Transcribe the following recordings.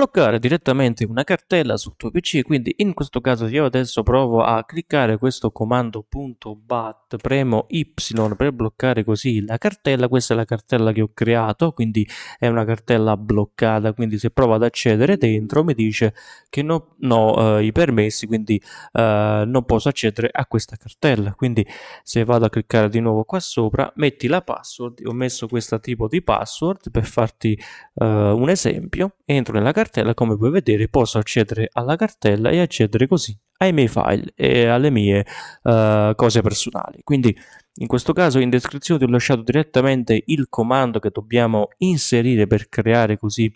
bloccare direttamente una cartella sul tuo PC. Quindi in questo caso io adesso provo a cliccare questo comando punto .bat, premo Y per bloccare così la cartella. Questa è la cartella che ho creato, quindi è una cartella bloccata. Quindi se provo ad accedere dentro mi dice che non ho eh, i permessi, quindi eh, non posso accedere a questa cartella. Quindi se vado a cliccare di nuovo qua sopra, metti la password. Ho messo questo tipo di password per farti eh, un esempio. Entro nella cartella cartella come puoi vedere posso accedere alla cartella e accedere così ai miei file e alle mie uh, cose personali quindi in questo caso in descrizione ti ho lasciato direttamente il comando che dobbiamo inserire per creare così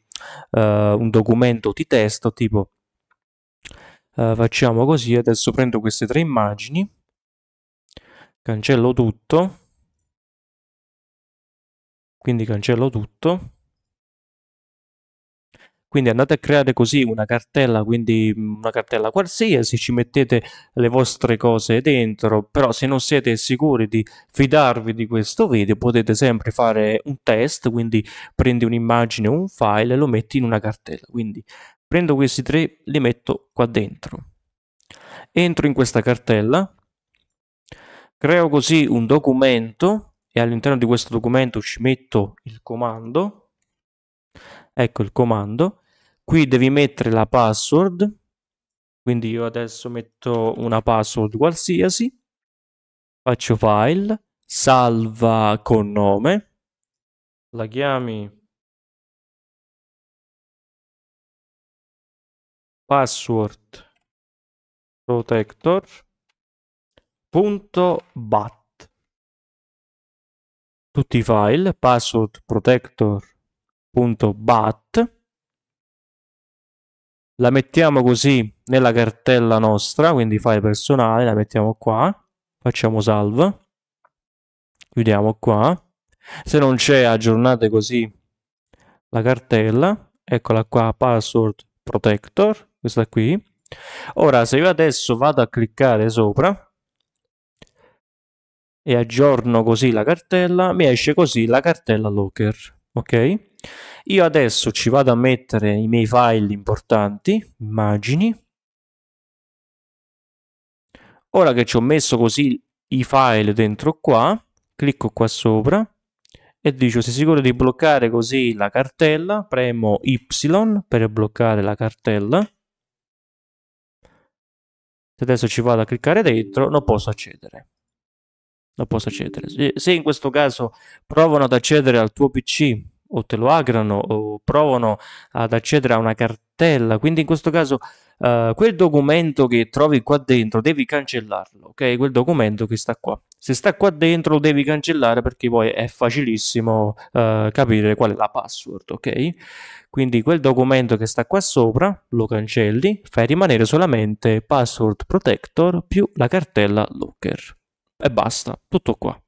uh, un documento di testo tipo uh, facciamo così adesso prendo queste tre immagini cancello tutto quindi cancello tutto quindi andate a creare così una cartella, quindi mm, una cartella qualsiasi, ci mettete le vostre cose dentro, però se non siete sicuri di fidarvi di questo video potete sempre fare un test, quindi prendi un'immagine o un file e lo metti in una cartella. Quindi prendo questi tre, li metto qua dentro. Entro in questa cartella, creo così un documento e all'interno di questo documento ci metto il comando ecco il comando qui devi mettere la password quindi io adesso metto una password qualsiasi faccio file salva con nome la chiami password protector.bat tutti i file password protector.bat la mettiamo così nella cartella nostra, quindi file personale, la mettiamo qua, facciamo salve, chiudiamo qua, se non c'è aggiornate così la cartella, eccola qua, password protector, questa qui. Ora se io adesso vado a cliccare sopra e aggiorno così la cartella, mi esce così la cartella locker ok? Io adesso ci vado a mettere i miei file importanti, immagini. Ora che ci ho messo così i file dentro qua, clicco qua sopra e dico sei sicuro di bloccare così la cartella, premo Y per bloccare la cartella. Se adesso ci vado a cliccare dentro non posso accedere non posso accedere. Se in questo caso provano ad accedere al tuo PC o te lo aggrano o provano ad accedere a una cartella, quindi in questo caso eh, quel documento che trovi qua dentro devi cancellarlo, ok? Quel documento che sta qua. Se sta qua dentro lo devi cancellare perché poi è facilissimo eh, capire qual è la password, ok? Quindi quel documento che sta qua sopra lo cancelli, fai rimanere solamente password protector più la cartella locker e basta, tutto qua.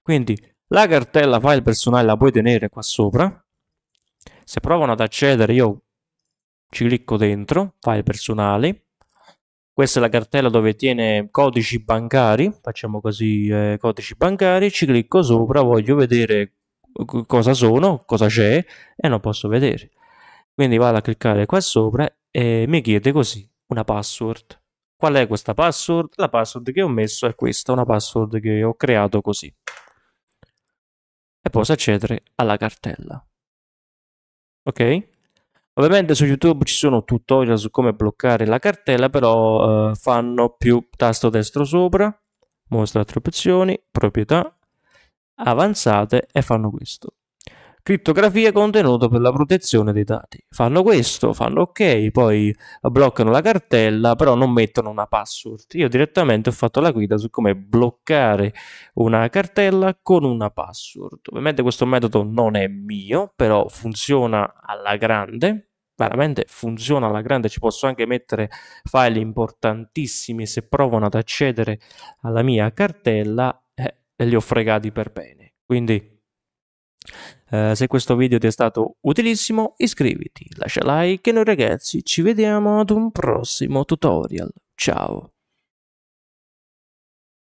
Quindi la cartella file personale la puoi tenere qua sopra. Se provano ad accedere io ci clicco dentro, file personali. Questa è la cartella dove tiene codici bancari, facciamo così eh, codici bancari, ci clicco sopra, voglio vedere cosa sono, cosa c'è e non posso vedere. Quindi vado a cliccare qua sopra e mi chiede così una password. Qual è questa password? La password che ho messo è questa, una password che ho creato così. E posso accedere alla cartella. Ok? Ovviamente su YouTube ci sono tutorial su come bloccare la cartella, però eh, fanno più tasto destro sopra, mostra altre opzioni, proprietà, avanzate e fanno questo crittografia contenuto per la protezione dei dati. Fanno questo, fanno ok, poi bloccano la cartella, però non mettono una password. Io direttamente ho fatto la guida su come bloccare una cartella con una password. Ovviamente questo metodo non è mio, però funziona alla grande veramente funziona alla grande, ci posso anche mettere file importantissimi se provano ad accedere alla mia cartella eh, e li ho fregati per bene. Quindi eh, se questo video ti è stato utilissimo iscriviti, lascia like e noi ragazzi ci vediamo ad un prossimo tutorial. Ciao!